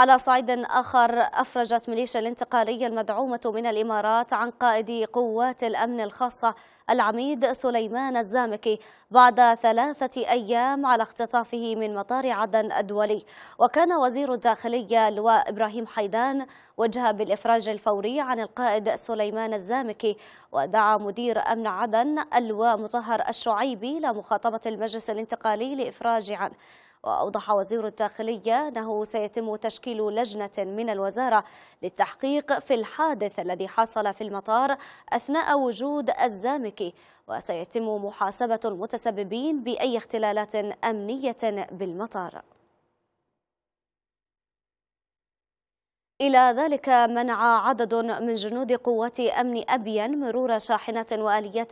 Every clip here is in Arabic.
على صعيد آخر أفرجت ميليشيا الانتقالية المدعومة من الإمارات عن قائد قوات الأمن الخاصة العميد سليمان الزامكي بعد ثلاثة أيام على اختطافه من مطار عدن الدولي وكان وزير الداخلية لواء إبراهيم حيدان وجه بالإفراج الفوري عن القائد سليمان الزامكي ودعا مدير أمن عدن اللواء مطهر الشعيبي لمخاطبة المجلس الانتقالي لإفراج عنه وأوضح وزير الداخلية أنه سيتم تشكيل لجنة من الوزارة للتحقيق في الحادث الذي حصل في المطار أثناء وجود الزامكي وسيتم محاسبة المتسببين بأي اختلالات أمنية بالمطار إلى ذلك منع عدد من جنود قوات أمن أبين مرور شاحنة وآلية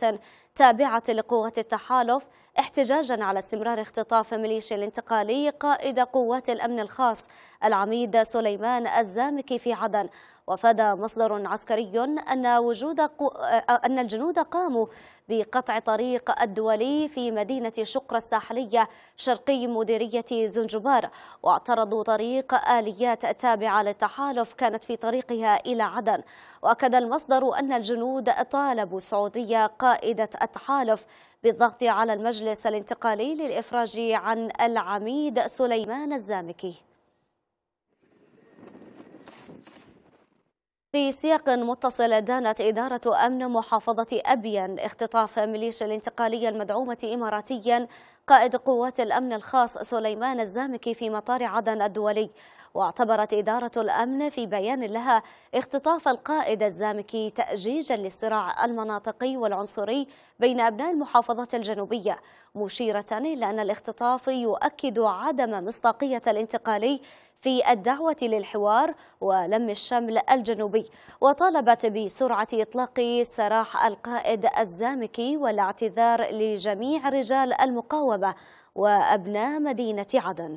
تابعة لقوة التحالف احتجاجا على استمرار اختطاف ميليشيا الانتقالي قائد قوات الأمن الخاص العميد سليمان الزامكي في عدن وفاد مصدر عسكري أن, وجود قو... آه، أن الجنود قاموا بقطع طريق الدولي في مدينة شقرة الساحلية شرقي مديرية زنجبار واعترضوا طريق آليات تابعة للتحالف كانت في طريقها إلى عدن وأكد المصدر أن الجنود طالبوا السعودية قائدة التحالف بالضغط على المجلس الانتقالي للإفراج عن العميد سليمان الزامكي في سياق متصل دانت إدارة أمن محافظة أبين اختطاف ميليشيا الانتقالية المدعومة إماراتيا قائد قوات الأمن الخاص سليمان الزامكي في مطار عدن الدولي واعتبرت إدارة الأمن في بيان لها اختطاف القائد الزامكي تأجيجا للصراع المناطقي والعنصري بين أبناء المحافظة الجنوبية مشيرة إلى أن الاختطاف يؤكد عدم مصداقية الانتقالي في الدعوة للحوار ولم الشمل الجنوبي وطالبت بسرعة إطلاق سراح القائد الزامكي والاعتذار لجميع رجال المقاومة وأبناء مدينة عدن